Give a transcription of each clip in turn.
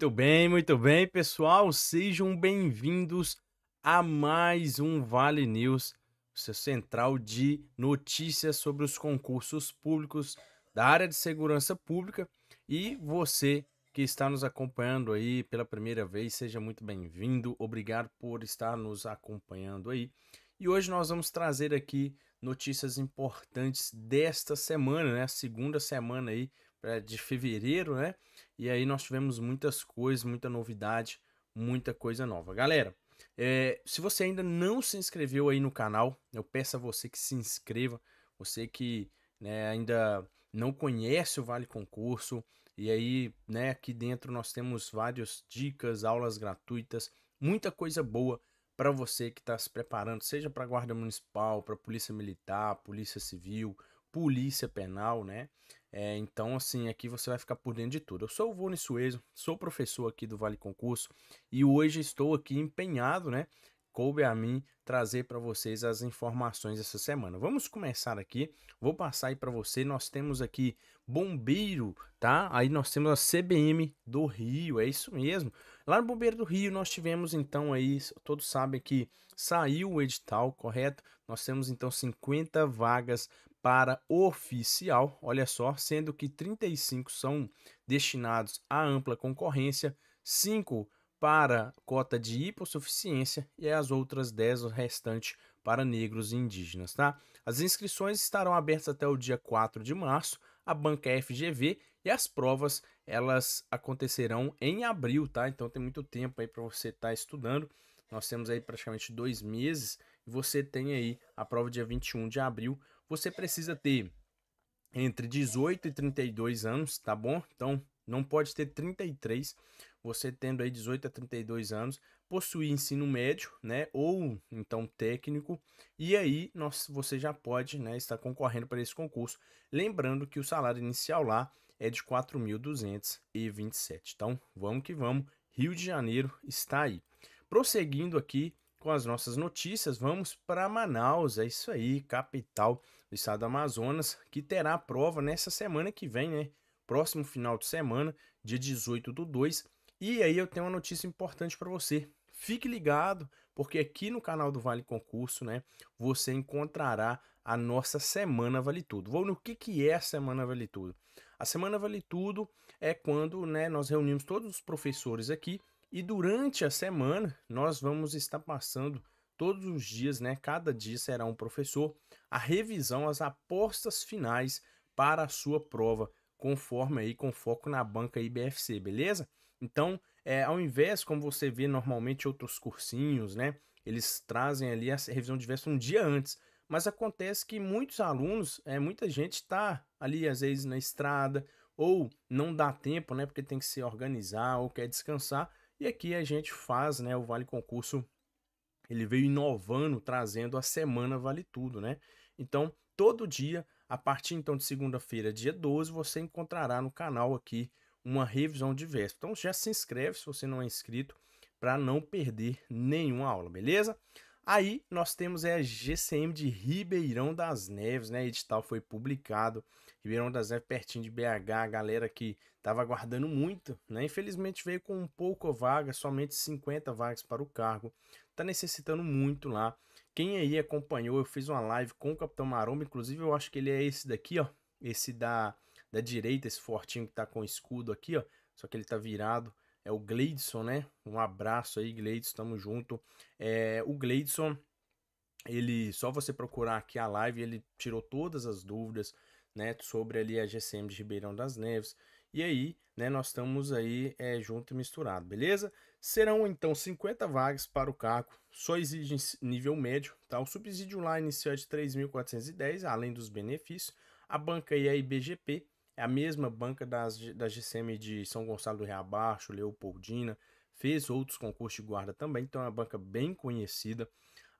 Muito bem, muito bem, pessoal. Sejam bem-vindos a mais um Vale News, seu central de notícias sobre os concursos públicos da área de segurança pública. E você que está nos acompanhando aí pela primeira vez, seja muito bem-vindo. Obrigado por estar nos acompanhando aí. E hoje nós vamos trazer aqui notícias importantes desta semana, né? A segunda semana aí de fevereiro, né? E aí nós tivemos muitas coisas, muita novidade, muita coisa nova. Galera, é, se você ainda não se inscreveu aí no canal, eu peço a você que se inscreva. Você que né, ainda não conhece o Vale Concurso, e aí né, aqui dentro nós temos várias dicas, aulas gratuitas, muita coisa boa para você que está se preparando, seja para a Guarda Municipal, para a Polícia Militar, Polícia Civil, polícia penal, né? É, então, assim, aqui você vai ficar por dentro de tudo. Eu sou o Vone Suezo, sou professor aqui do Vale Concurso e hoje estou aqui empenhado, né? Coube a mim trazer para vocês as informações essa semana. Vamos começar aqui, vou passar aí para você. Nós temos aqui bombeiro, tá? Aí nós temos a CBM do Rio, é isso mesmo. Lá no Bombeiro do Rio nós tivemos então aí, todos sabem que saiu o edital, correto? Nós temos então 50 vagas para oficial, olha só, sendo que 35 são destinados à ampla concorrência, 5 para cota de hipossuficiência e as outras 10 restantes para negros e indígenas, tá? As inscrições estarão abertas até o dia 4 de março, a banca FGV e as provas elas acontecerão em abril, tá? Então tem muito tempo aí para você estar tá estudando. Nós temos aí praticamente dois meses e você tem aí a prova dia 21 de abril. Você precisa ter entre 18 e 32 anos, tá bom? Então não pode ter 33 você tendo aí 18 a 32 anos, possuir ensino médio, né, ou então técnico, e aí nós, você já pode, né, estar concorrendo para esse concurso. Lembrando que o salário inicial lá é de 4.227. Então, vamos que vamos. Rio de Janeiro está aí. Prosseguindo aqui com as nossas notícias, vamos para Manaus, é isso aí, capital do estado do Amazonas, que terá a prova nessa semana que vem, né? Próximo final de semana, dia 18 do 2 e aí eu tenho uma notícia importante para você. Fique ligado, porque aqui no canal do Vale Concurso, né, você encontrará a nossa Semana Vale Tudo. Vou no que, que é a Semana Vale Tudo. A Semana Vale Tudo é quando né, nós reunimos todos os professores aqui e durante a semana nós vamos estar passando todos os dias, né, cada dia será um professor, a revisão, as apostas finais para a sua prova conforme aí, com foco na banca IBFC, beleza? Então, é, ao invés, como você vê normalmente outros cursinhos, né? Eles trazem ali a revisão de verso um dia antes. Mas acontece que muitos alunos, é, muita gente está ali, às vezes, na estrada, ou não dá tempo, né? Porque tem que se organizar ou quer descansar. E aqui a gente faz, né? O Vale Concurso, ele veio inovando, trazendo a semana Vale Tudo, né? Então, todo dia a partir então de segunda-feira, dia 12, você encontrará no canal aqui uma revisão de véspera. Então já se inscreve se você não é inscrito para não perder nenhuma aula, beleza? Aí nós temos é, a GCM de Ribeirão das Neves, né? edital foi publicado. Ribeirão das Neves, pertinho de BH, a galera que estava aguardando muito, né? Infelizmente veio com um pouco vaga, somente 50 vagas para o cargo. Tá necessitando muito lá quem aí acompanhou, eu fiz uma live com o Capitão Maromba, inclusive eu acho que ele é esse daqui, ó. Esse da, da direita, esse fortinho que tá com escudo aqui, ó. Só que ele tá virado. É o Gleidson, né? Um abraço aí, Gleidson, tamo junto. É, o Gleidson, ele, só você procurar aqui a live, ele tirou todas as dúvidas, né? Sobre ali a GCM de Ribeirão das Neves. E aí, né, nós estamos aí é, junto e misturado, beleza? Serão então 50 vagas para o cargo, só exige nível médio, tá? O subsídio lá inicial é de 3.410, além dos benefícios. A banca aí é a IBGP, é a mesma banca das, das GCM de São Gonçalo do Reabaixo, Leopoldina, fez outros concursos de guarda também, então é uma banca bem conhecida.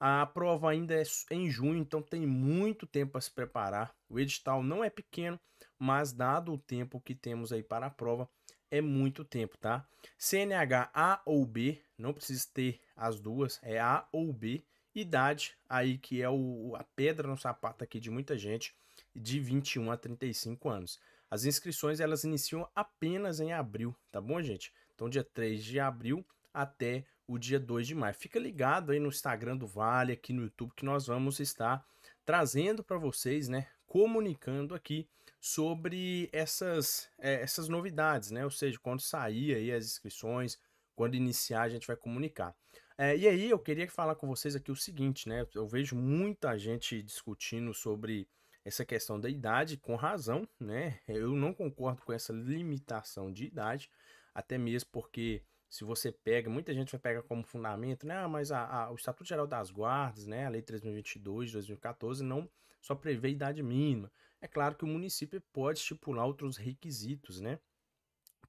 A prova ainda é em junho, então tem muito tempo para se preparar. O edital não é pequeno, mas dado o tempo que temos aí para a prova, é muito tempo, tá? CNH A ou B, não precisa ter as duas, é A ou B. Idade, aí que é o, a pedra no sapato aqui de muita gente, de 21 a 35 anos. As inscrições elas iniciam apenas em abril, tá bom, gente? Então, dia 3 de abril até o dia 2 de maio. Fica ligado aí no Instagram do Vale, aqui no YouTube, que nós vamos estar trazendo para vocês, né, comunicando aqui sobre essas, é, essas novidades, né, ou seja, quando sair aí as inscrições, quando iniciar a gente vai comunicar. É, e aí eu queria falar com vocês aqui o seguinte, né, eu vejo muita gente discutindo sobre essa questão da idade, com razão, né, eu não concordo com essa limitação de idade, até mesmo porque se você pega, muita gente vai pegar como fundamento, né? Ah, mas a, a, o Estatuto Geral das Guardas, né? A Lei 3022 de 2014 não só prevê idade mínima. É claro que o município pode estipular outros requisitos, né?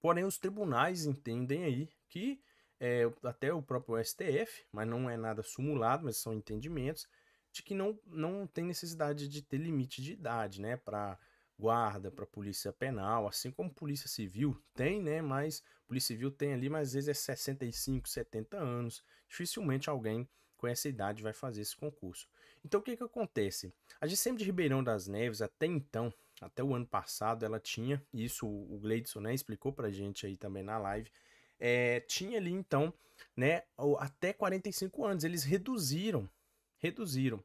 Porém, os tribunais entendem aí que é, até o próprio STF, mas não é nada sumulado, mas são entendimentos de que não, não tem necessidade de ter limite de idade, né? Para guarda, para polícia penal, assim como polícia civil tem, né? Mas polícia civil tem ali, mas às vezes é 65, 70 anos. Dificilmente alguém com essa idade vai fazer esse concurso. Então o que que acontece? A GCM de Ribeirão das Neves até então, até o ano passado, ela tinha, e isso o Gleidson né, explicou pra gente aí também na live, é, tinha ali então, né, até 45 anos. Eles reduziram, reduziram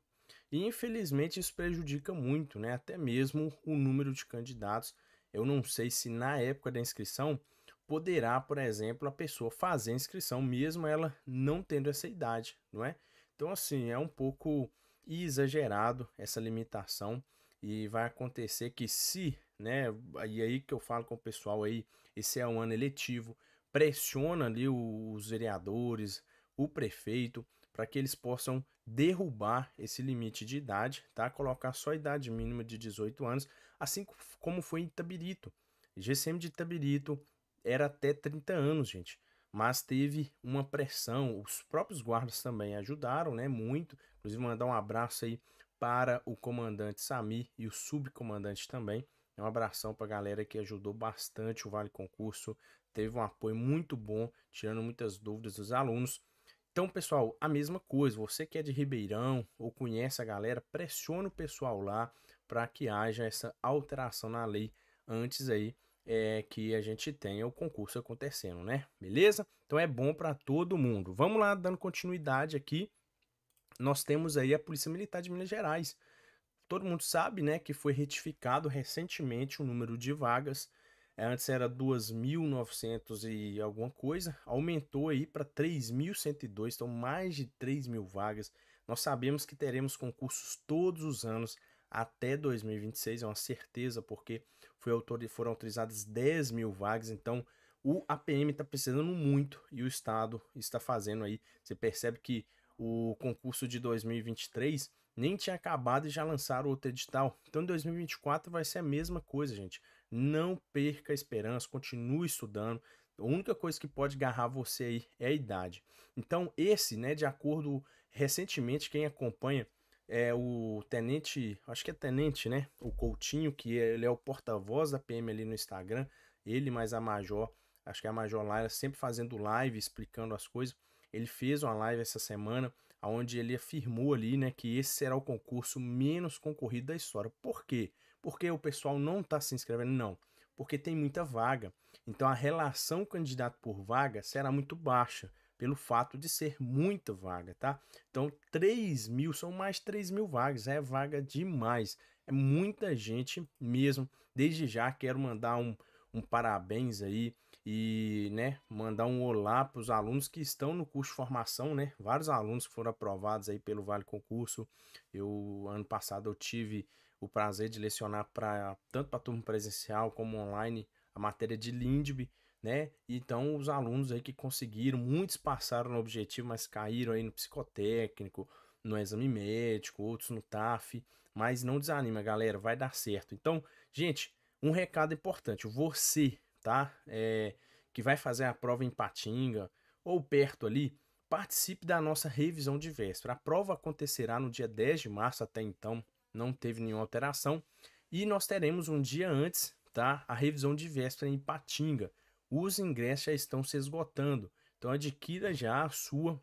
e infelizmente isso prejudica muito, né? Até mesmo o número de candidatos. Eu não sei se na época da inscrição poderá, por exemplo, a pessoa fazer a inscrição mesmo ela não tendo essa idade, não é? Então assim, é um pouco exagerado essa limitação e vai acontecer que se, né, e aí que eu falo com o pessoal aí, esse é um ano eletivo, pressiona ali os vereadores, o prefeito para que eles possam derrubar esse limite de idade, tá? Colocar só a idade mínima de 18 anos, assim como foi em Tabirito. GCM de Tabirito era até 30 anos, gente, mas teve uma pressão. Os próprios guardas também ajudaram, né? Muito. Inclusive mandar um abraço aí para o comandante Sami e o subcomandante também. Um abração para a galera que ajudou bastante o Vale Concurso, teve um apoio muito bom, tirando muitas dúvidas dos alunos. Então, pessoal, a mesma coisa. Você que é de Ribeirão ou conhece a galera, pressiona o pessoal lá para que haja essa alteração na lei antes aí é, que a gente tenha o concurso acontecendo, né? Beleza? Então é bom para todo mundo. Vamos lá, dando continuidade aqui. Nós temos aí a Polícia Militar de Minas Gerais. Todo mundo sabe, né, que foi retificado recentemente o número de vagas Antes era 2.900 e alguma coisa, aumentou aí para 3.102, então mais de 3.000 vagas. Nós sabemos que teremos concursos todos os anos até 2026, é uma certeza, porque foi foram autorizadas 10 mil vagas, então o APM está precisando muito e o Estado está fazendo aí. Você percebe que o concurso de 2023 nem tinha acabado e já lançaram outro edital. Então, em 2024 vai ser a mesma coisa, gente. Não perca a esperança, continue estudando. A única coisa que pode agarrar você aí é a idade. Então, esse, né, de acordo recentemente, quem acompanha é o tenente, acho que é tenente, né? O Coutinho, que é, ele é o porta-voz da PM ali no Instagram. Ele mais a Major, acho que é a Major Lara, sempre fazendo live, explicando as coisas. Ele fez uma live essa semana, onde ele afirmou ali, né, que esse será o concurso menos concorrido da história. Por quê? Porque porque o pessoal não está se inscrevendo, não, porque tem muita vaga. Então a relação candidato por vaga será muito baixa, pelo fato de ser muita vaga, tá? Então 3 mil, são mais 3 mil vagas, é vaga demais, é muita gente mesmo. Desde já quero mandar um, um parabéns aí e né, mandar um olá para os alunos que estão no curso de formação, né? Vários alunos que foram aprovados aí pelo Vale Concurso. Eu ano passado eu tive o prazer de lecionar para tanto para turma presencial como online a matéria de Lindbe, né? Então os alunos aí que conseguiram, muitos passaram no objetivo, mas caíram aí no psicotécnico, no exame médico, outros no TAF, mas não desanima, galera, vai dar certo. Então, gente, um recado importante, você, tá? É, que vai fazer a prova em Patinga ou perto ali, participe da nossa revisão de véspera. A prova acontecerá no dia 10 de março até então, não teve nenhuma alteração. E nós teremos um dia antes, tá? A revisão de véspera em Patinga. Os ingressos já estão se esgotando. Então adquira já a sua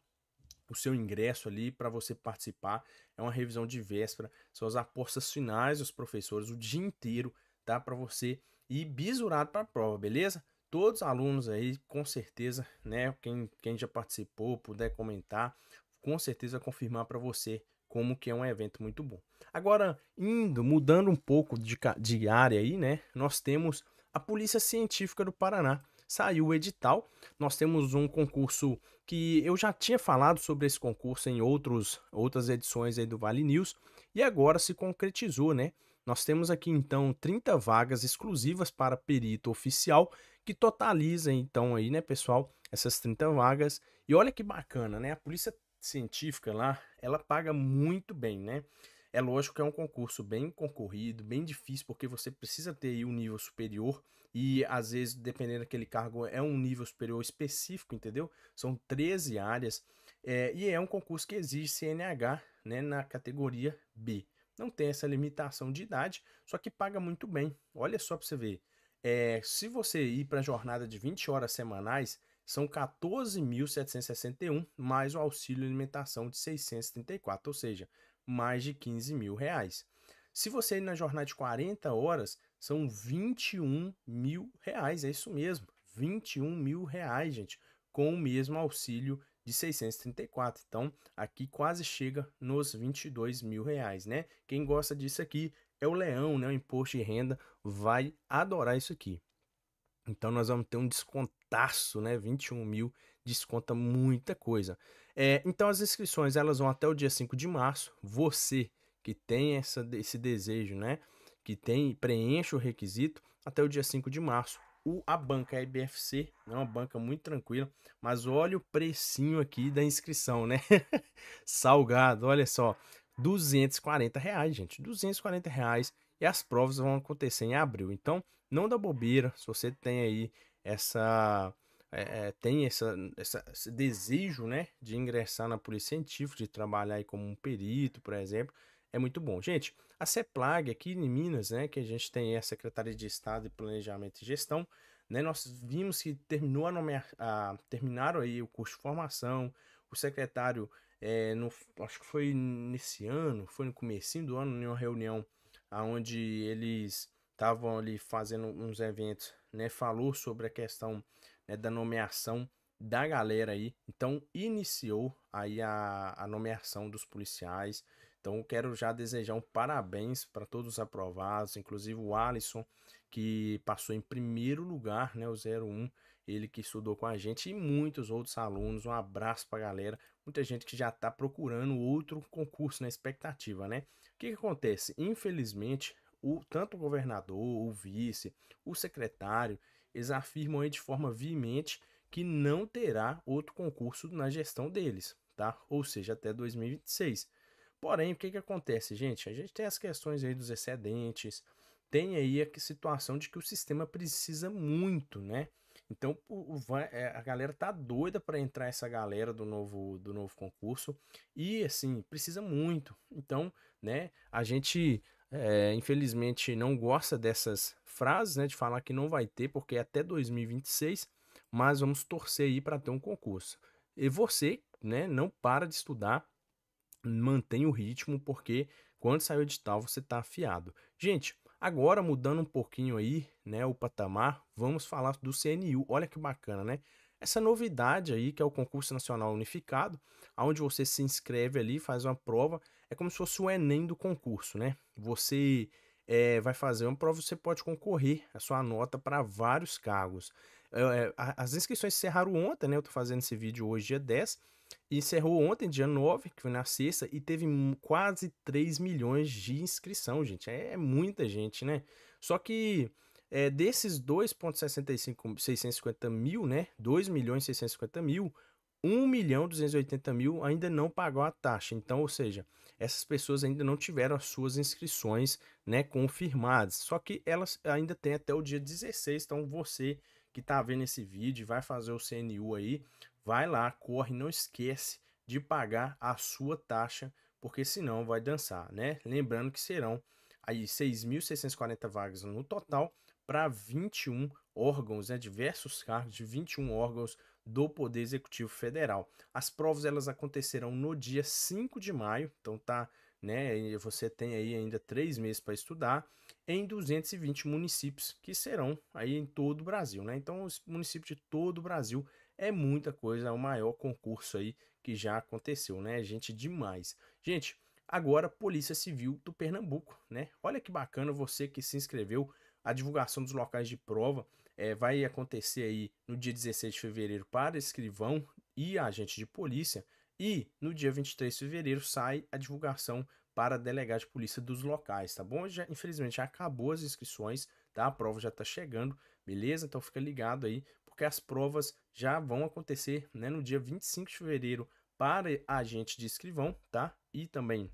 o seu ingresso ali para você participar. É uma revisão de véspera, são as apostas finais dos professores o dia inteiro, tá? Para você ir bisurado para a prova, beleza? Todos os alunos aí, com certeza, né? Quem, quem já participou, puder comentar, com certeza confirmar para você como que é um evento muito bom. Agora, indo, mudando um pouco de, de área aí, né? Nós temos a Polícia Científica do Paraná. Saiu o edital. Nós temos um concurso que eu já tinha falado sobre esse concurso em outros, outras edições aí do Vale News e agora se concretizou, né? Nós temos aqui então 30 vagas exclusivas para perito oficial, que totaliza então aí, né, pessoal, essas 30 vagas. E olha que bacana, né? A polícia científica lá, ela paga muito bem, né? É lógico que é um concurso bem concorrido, bem difícil, porque você precisa ter um nível superior e às vezes, dependendo daquele cargo, é um nível superior específico, entendeu? São 13 áreas é, e é um concurso que exige CNH né, na categoria B. Não tem essa limitação de idade, só que paga muito bem. Olha só para você ver. É, se você ir para a jornada de 20 horas semanais, são 14.761 mais o auxílio alimentação de 634, ou seja, mais de 15 mil reais. Se você ir na jornada de 40 horas, são 21 mil reais, é isso mesmo, 21 mil reais, gente, com o mesmo auxílio de 634. Então, aqui quase chega nos 22 mil reais, né? Quem gosta disso aqui é o leão, né? O imposto de renda vai adorar isso aqui. Então, nós vamos ter um desconto descontaço, né? 21 mil desconta muita coisa. É, então as inscrições elas vão até o dia 5 de março. Você que tem essa, esse desejo, né? Que tem preenche o requisito até o dia 5 de março. O, a banca a IBFC é uma banca muito tranquila, mas olha o precinho aqui da inscrição, né? Salgado, olha só, 240 reais, gente, 240 reais e as provas vão acontecer em abril. Então, não dá bobeira, se você tem aí essa é, tem essa, essa, esse desejo né, de ingressar na polícia científica, de trabalhar aí como um perito, por exemplo, é muito bom. Gente, a CEPLAG aqui em Minas, né, que a gente tem a Secretaria de Estado de Planejamento e Gestão, né, nós vimos que terminou a nomear, a, terminaram aí o curso de formação, o secretário, é, no, acho que foi nesse ano, foi no comecinho do ano, em uma reunião onde eles estavam ali fazendo uns eventos né, falou sobre a questão né, da nomeação da galera aí. Então iniciou aí a, a nomeação dos policiais. Então quero já desejar um parabéns para todos os aprovados, inclusive o Alisson, que passou em primeiro lugar, né, o 01, ele que estudou com a gente e muitos outros alunos. Um abraço para a galera. Muita gente que já está procurando outro concurso na né, expectativa, né? O que, que acontece? Infelizmente, o, tanto o governador, o vice, o secretário, eles afirmam aí de forma veemente que não terá outro concurso na gestão deles, tá? Ou seja, até 2026. Porém, o que, que acontece, gente? A gente tem as questões aí dos excedentes, tem aí a situação de que o sistema precisa muito, né? Então é, a galera tá doida para entrar essa galera do novo, do novo concurso e assim precisa muito. Então, né? A gente é, infelizmente não gosta dessas frases, né, de falar que não vai ter, porque é até 2026, mas vamos torcer aí para ter um concurso. E você, né, não para de estudar, mantém o ritmo, porque quando sair o edital você está afiado. Gente, agora mudando um pouquinho aí, né, o patamar, vamos falar do CNU. Olha que bacana, né? Essa novidade aí que é o concurso nacional unificado, aonde você se inscreve ali, faz uma prova é como se fosse o Enem do concurso, né? Você é, vai fazer uma prova, você pode concorrer a sua nota para vários cargos. É, é as inscrições encerraram ontem, né? Eu tô fazendo esse vídeo hoje, dia 10. E encerrou ontem, dia 9, que foi na sexta, e teve quase 3 milhões de inscrição, gente. É, é muita gente, né? Só que é, desses 2,65 mil, né? 2 milhões e 650 mil, 1 milhão 280 mil ainda não pagou a taxa. Então, ou seja, essas pessoas ainda não tiveram as suas inscrições né, confirmadas. Só que elas ainda têm até o dia 16. Então, você que está vendo esse vídeo vai fazer o CNU aí, vai lá, corre, não esquece de pagar a sua taxa, porque senão vai dançar, né? Lembrando que serão aí 6.640 vagas no total para 21 órgãos, né, diversos cargos de 21 órgãos do Poder Executivo Federal. As provas elas acontecerão no dia 5 de maio, então tá, né, você tem aí ainda três meses para estudar, em 220 municípios, que serão aí em todo o Brasil, né? Então, os municípios de todo o Brasil é muita coisa, é o maior concurso aí que já aconteceu, né? Gente demais. Gente, agora Polícia Civil do Pernambuco, né? Olha que bacana você que se inscreveu, a divulgação dos locais de prova é, vai acontecer aí no dia 16 de fevereiro para escrivão e agente de polícia. E no dia 23 de fevereiro sai a divulgação para delegado de polícia dos locais, tá bom? Já, infelizmente já acabou as inscrições, tá? A prova já tá chegando, beleza? Então fica ligado aí, porque as provas já vão acontecer né, no dia 25 de fevereiro para agente de escrivão, tá? E também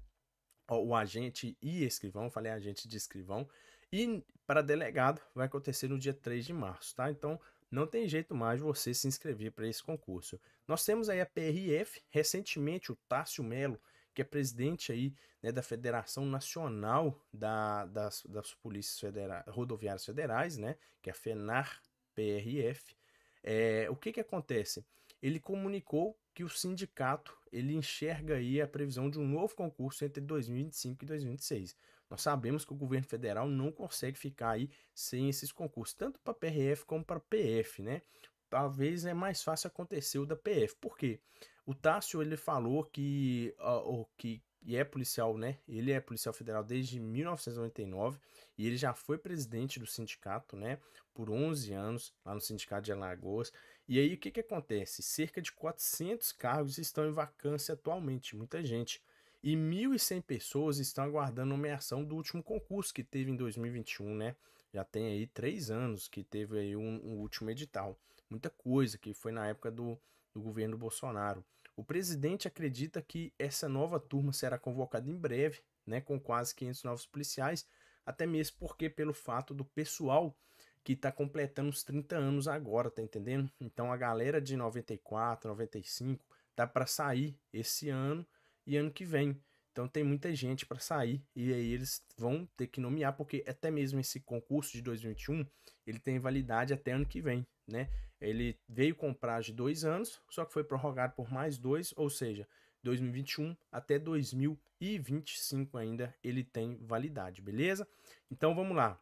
ó, o agente e escrivão, falei agente de escrivão, e para delegado vai acontecer no dia 3 de março, tá? Então não tem jeito mais você se inscrever para esse concurso. Nós temos aí a PRF, recentemente o Tássio Melo, que é presidente aí né, da Federação Nacional da, das, das Polícias Rodoviárias Federais, né? Que é a FENAR PRF. É, o que que acontece? Ele comunicou que o sindicato ele enxerga aí a previsão de um novo concurso entre 2025 e 2026. Nós sabemos que o governo federal não consegue ficar aí sem esses concursos, tanto para PRF como para PF, né? Talvez é mais fácil acontecer o da PF. Por quê? O Tássio ele falou que, uh, que e é policial, né? Ele é policial federal desde 1999 e ele já foi presidente do sindicato, né? Por 11 anos lá no sindicato de Alagoas. E aí o que, que acontece? Cerca de 400 cargos estão em vacância atualmente, muita gente. E 1.100 pessoas estão aguardando nomeação do último concurso que teve em 2021, né? Já tem aí três anos que teve aí um, um último edital. Muita coisa que foi na época do, do governo Bolsonaro. O presidente acredita que essa nova turma será convocada em breve, né, com quase 500 novos policiais, até mesmo porque pelo fato do pessoal que tá completando uns 30 anos agora, tá entendendo? Então a galera de 94, 95 tá para sair esse ano e ano que vem. Então tem muita gente para sair e aí eles vão ter que nomear porque até mesmo esse concurso de 2021 ele tem validade até ano que vem, né? Ele veio com prazo de dois anos, só que foi prorrogado por mais dois, ou seja, 2021 até 2025 ainda ele tem validade, beleza? Então vamos lá.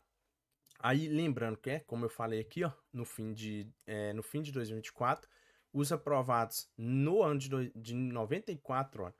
Aí, lembrando que, como eu falei aqui, ó, no, fim de, é, no fim de 2024, os aprovados no ano de, de 94, ó,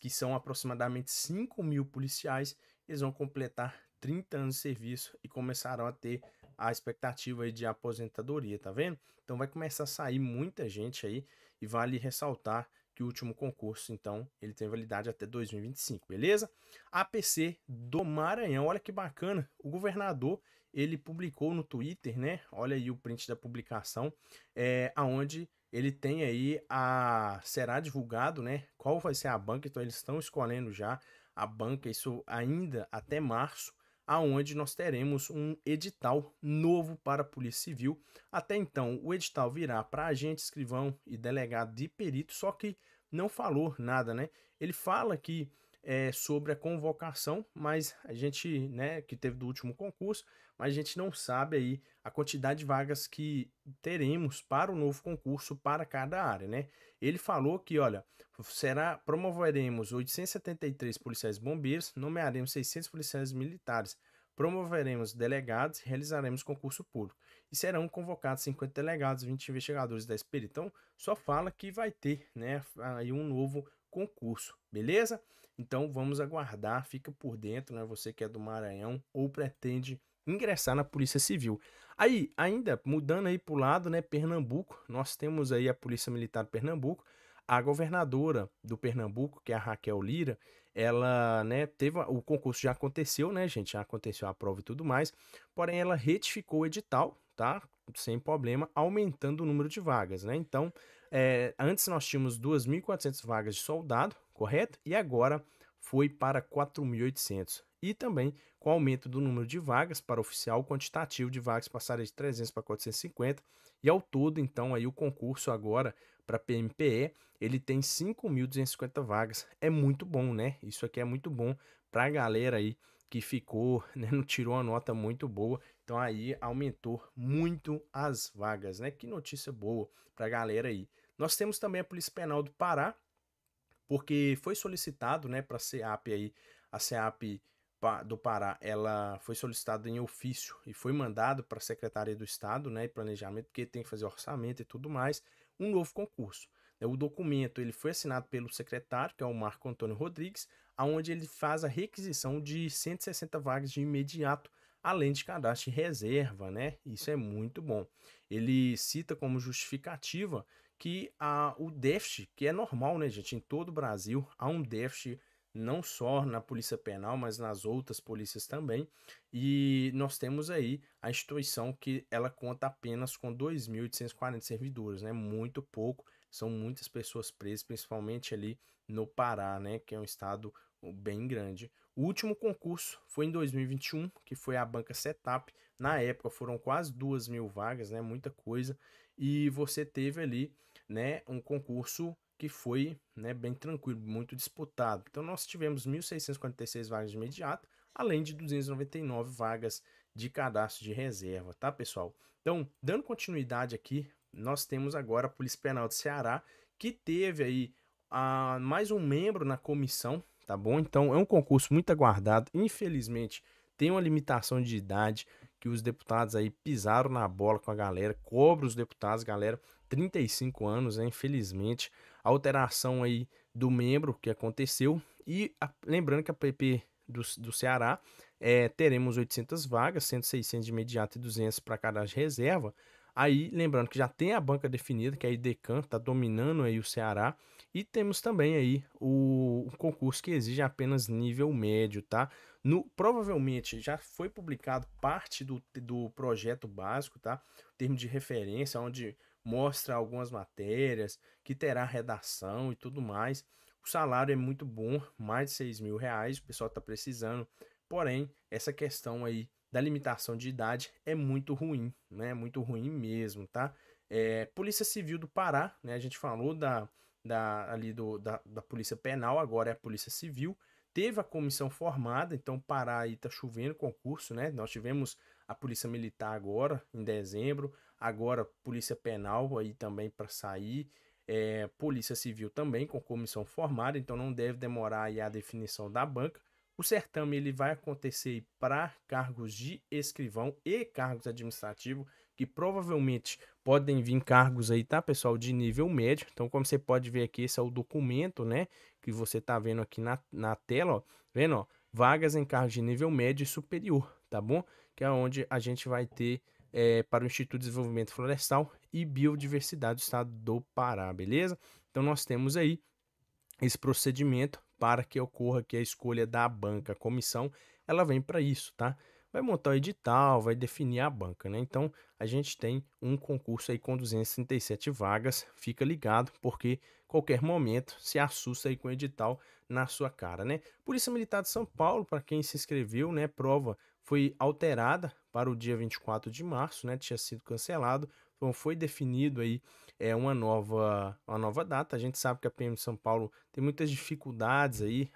que são aproximadamente 5 mil policiais, eles vão completar 30 anos de serviço e começarão a ter a expectativa de aposentadoria, tá vendo? Então vai começar a sair muita gente aí e vale ressaltar que o último concurso, então, ele tem validade até 2025, beleza? APC do Maranhão, olha que bacana, o governador ele publicou no Twitter, né? Olha aí o print da publicação, é, aonde ele tem aí a será divulgado, né? Qual vai ser a banca? Então eles estão escolhendo já a banca, isso ainda até março, aonde nós teremos um edital novo para a Polícia Civil. Até então, o edital virá para agente, escrivão e delegado de perito, só que não falou nada, né? Ele fala que é, sobre a convocação, mas a gente, né, que teve do último concurso, mas a gente não sabe aí a quantidade de vagas que teremos para o novo concurso para cada área, né? Ele falou que, olha, será promoveremos 873 policiais bombeiros, nomearemos 600 policiais militares, promoveremos delegados, realizaremos concurso público e serão convocados 50 delegados, 20 investigadores da perita. Então, só fala que vai ter, né, aí um novo concurso, beleza? Então vamos aguardar, fica por dentro, né? Você que é do Maranhão ou pretende ingressar na Polícia Civil. Aí, ainda mudando aí para o lado, né, Pernambuco, nós temos aí a Polícia Militar de Pernambuco, a governadora do Pernambuco, que é a Raquel Lira, ela, né, teve o concurso já aconteceu, né, gente, já aconteceu a prova e tudo mais, porém ela retificou o edital, tá? Sem problema, aumentando o número de vagas, né? Então, é, antes nós tínhamos 2.400 vagas de soldado, correto? E agora foi para 4.800. E também com aumento do número de vagas para oficial, o quantitativo de vagas passaria de 300 para 450 e ao todo, então, aí o concurso agora para PMPE, ele tem 5.250 vagas. É muito bom, né? Isso aqui é muito bom para a galera aí que ficou, né, não tirou uma nota muito boa. Então aí aumentou muito as vagas, né? Que notícia boa para a galera aí. Nós temos também a Polícia Penal do Pará, porque foi solicitado, né, para a CEAP aí, a CEAP do Pará, ela foi solicitada em ofício e foi mandado para a Secretaria do Estado, né, e planejamento, porque tem que fazer orçamento e tudo mais, um novo concurso. Né, o documento ele foi assinado pelo secretário, que é o Marco Antônio Rodrigues, aonde ele faz a requisição de 160 vagas de imediato, além de cadastro de reserva, né? Isso é muito bom. Ele cita como justificativa que a, o déficit, que é normal, né, gente, em todo o Brasil, há um déficit não só na Polícia Penal, mas nas outras polícias também. E nós temos aí a instituição que ela conta apenas com 2.840 servidores, né? Muito pouco, são muitas pessoas presas, principalmente ali no Pará, né, que é um estado bem grande. O último concurso foi em 2021, que foi a banca Setup. Na época foram quase duas mil vagas, né? Muita coisa. E você teve ali né, um concurso que foi né, bem tranquilo, muito disputado. Então nós tivemos 1.646 vagas de imediato, além de 299 vagas de cadastro de reserva, tá pessoal? Então, dando continuidade aqui, nós temos agora a Polícia Penal do Ceará, que teve aí a, ah, mais um membro na comissão, tá bom? Então é um concurso muito aguardado, infelizmente tem uma limitação de idade que os deputados aí pisaram na bola com a galera, cobra os deputados, galera 35 anos, né? infelizmente, alteração aí do membro que aconteceu. E a, lembrando que a PP do, do Ceará, é, teremos 800 vagas, 100, 600 de imediato e 200 para cada reserva. Aí, lembrando que já tem a banca definida, que é a IDECAN, está dominando aí o Ceará. E temos também aí o, o, concurso que exige apenas nível médio, tá? No, provavelmente já foi publicado parte do, do projeto básico, tá? Termo de referência, onde mostra algumas matérias, que terá redação e tudo mais. O salário é muito bom, mais de 6 mil reais, o pessoal está precisando. Porém, essa questão aí da limitação de idade é muito ruim, né? É muito ruim mesmo, tá? É, Polícia Civil do Pará, né? A gente falou da, da, ali do, da, da Polícia Penal, agora é a Polícia Civil. Teve a comissão formada, então Pará aí tá chovendo concurso, né? Nós tivemos a Polícia Militar agora, em dezembro, agora Polícia Penal aí também para sair, é, Polícia Civil também com comissão formada, então não deve demorar aí a definição da banca. O certame ele vai acontecer para cargos de escrivão e cargos administrativos, que provavelmente podem vir cargos aí, tá, pessoal, de nível médio. Então, como você pode ver aqui, esse é o documento, né, que você tá vendo aqui na, na tela, ó, vendo, ó, vagas em cargos de nível médio e superior, tá bom? Que é onde a gente vai ter é, para o Instituto de Desenvolvimento Florestal e Biodiversidade do Estado do Pará, beleza? Então nós temos aí esse procedimento para que ocorra que a escolha da banca, a comissão, ela vem para isso, tá? Vai montar o edital, vai definir a banca, né? Então a gente tem um concurso aí com 237 vagas, fica ligado porque qualquer momento se assusta aí com o edital na sua cara, né? Polícia Militar de São Paulo, para quem se inscreveu, né? Prova foi alterada para o dia 24 de março, né? Tinha sido cancelado. Então foi definido aí é, uma, nova, uma nova data. A gente sabe que a PM de São Paulo tem muitas dificuldades aí,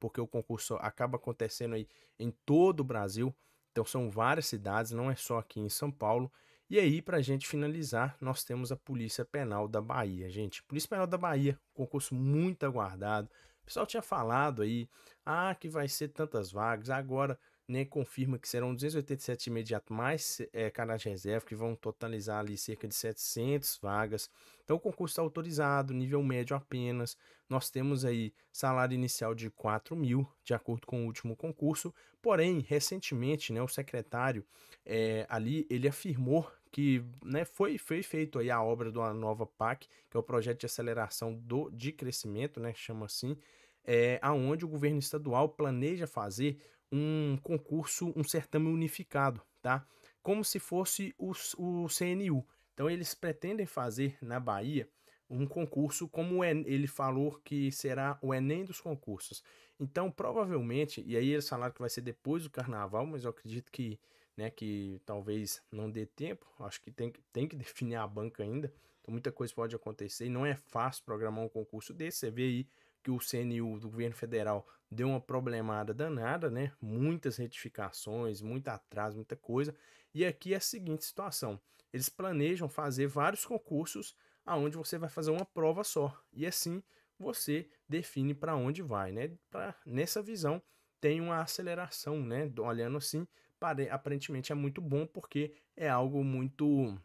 porque o concurso acaba acontecendo aí em todo o Brasil. Então são várias cidades, não é só aqui em São Paulo. E aí, para a gente finalizar, nós temos a Polícia Penal da Bahia, gente. Polícia Penal da Bahia, concurso muito aguardado. O pessoal tinha falado aí, ah, que vai ser tantas vagas, agora né, confirma que serão 287 imediatos mais é, eh, cadastros de reserva, que vão totalizar ali cerca de 700 vagas. Então o concurso está autorizado, nível médio apenas. Nós temos aí salário inicial de 4 mil, de acordo com o último concurso. Porém, recentemente, né, o secretário é, ali, ele afirmou que né, foi, foi feito aí a obra de uma nova PAC, que é o projeto de aceleração do, de crescimento, né, chama assim, é, aonde o governo estadual planeja fazer um concurso, um certame unificado, tá? Como se fosse o, o CNU. Então eles pretendem fazer na Bahia um concurso como ele falou que será o Enem dos concursos. Então, provavelmente, e aí eles falaram que vai ser depois do carnaval, mas eu acredito que, né, que talvez não dê tempo. Acho que tem, tem que definir a banca ainda. Então, muita coisa pode acontecer e não é fácil programar um concurso desse. Você vê aí que o CNU do governo federal deu uma problemada danada, né? Muitas retificações, muito atraso, muita coisa. E aqui é a seguinte situação: eles planejam fazer vários concursos aonde você vai fazer uma prova só. E assim você define para onde vai, né? Pra, nessa visão tem uma aceleração, né? Olhando assim, pare, aparentemente é muito bom porque é algo muito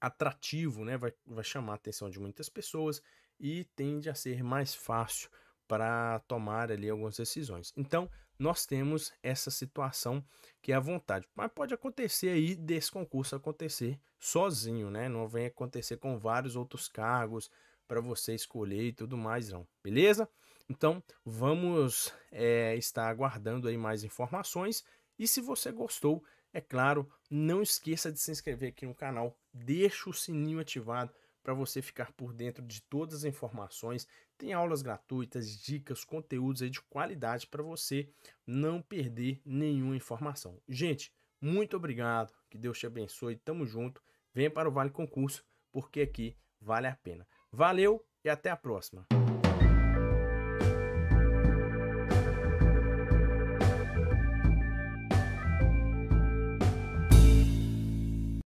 atrativo, né? Vai, vai chamar a atenção de muitas pessoas e tende a ser mais fácil para tomar ali algumas decisões. Então, nós temos essa situação que é a vontade. Mas pode acontecer aí desse concurso acontecer sozinho, né? Não vem acontecer com vários outros cargos para você escolher e tudo mais, não. Beleza? Então, vamos é, estar aguardando aí mais informações. E se você gostou, é claro, não esqueça de se inscrever aqui no canal, deixa o sininho ativado para você ficar por dentro de todas as informações. Tem aulas gratuitas, dicas, conteúdos aí de qualidade para você não perder nenhuma informação. Gente, muito obrigado, que Deus te abençoe, tamo junto. Venha para o Vale Concurso, porque aqui vale a pena. Valeu e até a próxima.